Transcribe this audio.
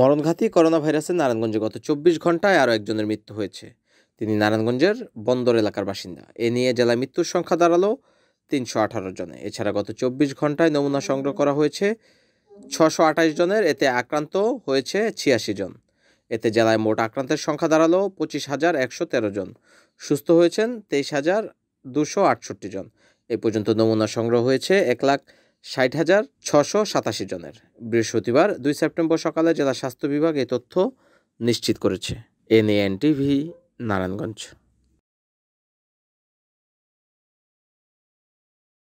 মরণঘাতী corona ভাইরাসে নারায়ণগঞ্জে গত চব্বিশ ঘন্টায় আরও একজনের মৃত্যু হয়েছে তিনি নারায়ণগঞ্জের বন্দর এলাকার বাসিন্দা এ নিয়ে জেলায় মৃত্যুর সংখ্যা দাঁড়ালো তিনশো আঠারো জনে এছাড়া গত চব্বিশ ঘন্টায় নমুনা সংগ্রহ করা হয়েছে ছশো আঠাশ জনের এতে আক্রান্ত হয়েছে ছিয়াশি জন এতে জেলায় মোট আক্রান্তের সংখ্যা দাঁড়ালো পঁচিশ হাজার একশো তেরো জন সুস্থ হয়েছেন তেইশ হাজার দুশো আটষট্টি জন এ পর্যন্ত নমুনা সংগ্রহ হয়েছে এক লাখ ষাট হাজার ছশো সাতাশি জনের বৃহস্পতিবার দুই সেপ্টেম্বর সকালে জেলা স্বাস্থ্য বিভাগ এই তথ্য নিশ্চিত করেছে এনএএনটিভি নারায়ণগঞ্জ